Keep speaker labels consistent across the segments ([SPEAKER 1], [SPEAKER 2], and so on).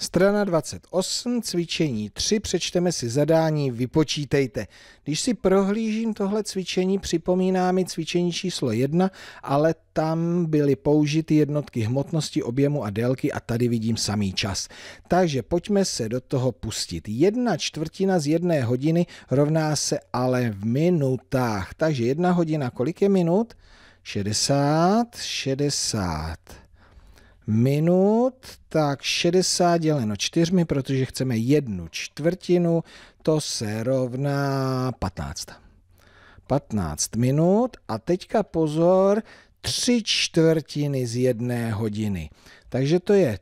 [SPEAKER 1] Strana 28, cvičení 3, přečteme si zadání, vypočítejte. Když si prohlížím tohle cvičení, připomíná mi cvičení číslo 1, ale tam byly použity jednotky hmotnosti, objemu a délky a tady vidím samý čas. Takže pojďme se do toho pustit. Jedna čtvrtina z jedné hodiny rovná se ale v minutách. Takže jedna hodina, kolik je minut? 60, 60 minut, tak 60 děleno čtyřmi, protože chceme jednu čtvrtinu, to se rovná 15. 15 minut a teďka pozor, tři čtvrtiny z jedné hodiny. Takže to je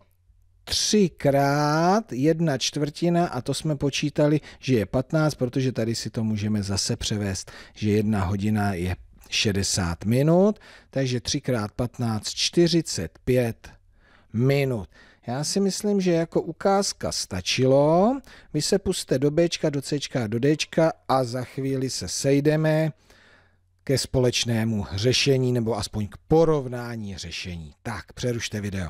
[SPEAKER 1] třikrát jedna čtvrtina a to jsme počítali, že je 15, protože tady si to můžeme zase převést, že jedna hodina je 60 minut, takže 3 x 15, 45 minut. Já si myslím, že jako ukázka stačilo. Vy se puste do B, do C, do D a za chvíli se sejdeme ke společnému řešení nebo aspoň k porovnání řešení. Tak, přerušte video.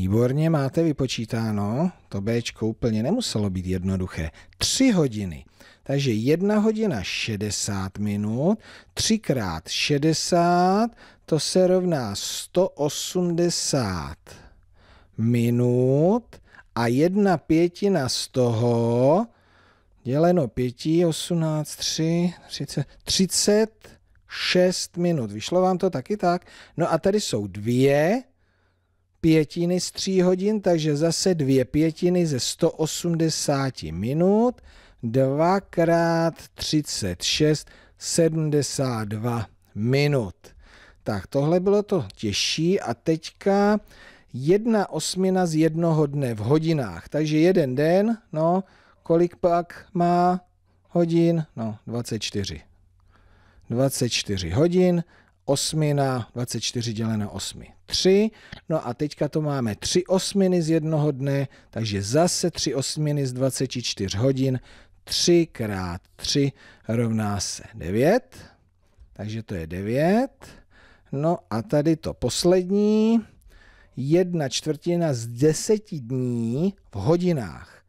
[SPEAKER 1] Výborně máte vypočítáno, to B úplně nemuselo být jednoduché. 3 hodiny. Takže 1 hodina 60 minut, 3 krát 60, to se rovná 180 minut a 1 pětina z toho děleno 5, 18, 3, 30, 36 minut. Vyšlo vám to taky tak? No a tady jsou dvě pětiny z 3 hodin, takže zase dvě pětiny ze 180 minut, 2 krát 36, 72 minut. Tak tohle bylo to těžší a teďka jedna osmina z jednoho dne v hodinách. Takže jeden den, no, kolik pak má hodin? No, 24. 24 hodin 8 na 24 děleno 8, 3. No a teďka to máme 3 osminy z jednoho dne, takže zase 3 osminy z 24 hodin. 3 x 3 rovná se 9, takže to je 9. No a tady to poslední, 1 čtvrtina z 10 dní v hodinách.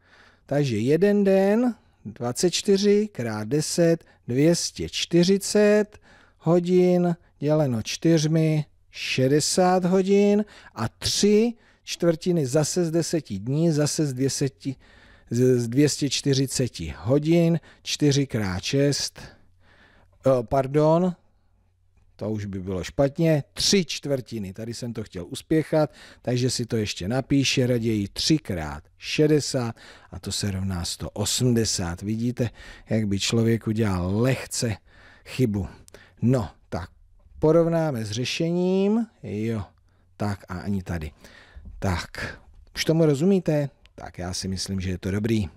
[SPEAKER 1] Takže jeden den, 24 x 10, 240, hodin děleno čtyřmi 60 hodin a tři čtvrtiny zase z 10 dní, zase z 200, z 240 hodin, 4 x 6, pardon, to už by bylo špatně, tři čtvrtiny, tady jsem to chtěl uspěchat, takže si to ještě napíše, raději 3 x 60 a to se rovná 180. Vidíte, jak by člověk udělal lehce chybu. No, tak porovnáme s řešením. Jo, tak a ani tady. Tak, už tomu rozumíte? Tak já si myslím, že je to dobrý.